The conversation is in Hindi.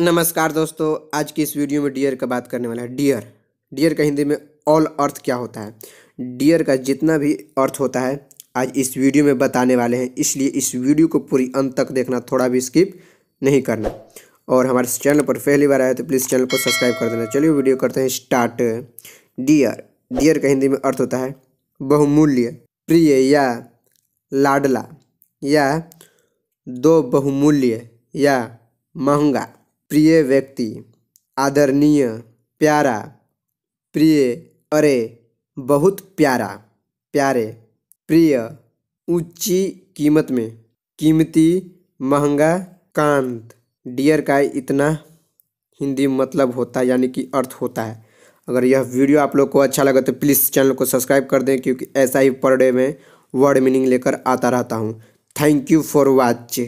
नमस्कार दोस्तों आज की इस वीडियो में डियर का बात करने वाला है डियर डियर का हिंदी में ऑल अर्थ क्या होता है डियर का जितना भी अर्थ होता है आज इस वीडियो में बताने वाले हैं इसलिए इस वीडियो को पूरी अंत तक देखना थोड़ा भी स्किप नहीं करना और हमारे चैनल पर पहली बार आए तो प्लीज़ चैनल को सब्सक्राइब कर देना चलिए वीडियो करते हैं स्टार्ट डियर डियर का हिंदी में अर्थ होता है बहुमूल्य प्रिय या लाडला या दो बहुमूल्य या महंगा प्रिय व्यक्ति आदरणीय प्यारा प्रिय अरे बहुत प्यारा प्यारे प्रिय ऊंची कीमत में कीमती महंगा कांत डियर का इतना हिंदी मतलब होता है यानी कि अर्थ होता है अगर यह वीडियो आप लोग को अच्छा लगा तो प्लीज़ चैनल को सब्सक्राइब कर दें क्योंकि ऐसा ही पर डे में वर्ड मीनिंग लेकर आता रहता हूँ थैंक यू फॉर वॉच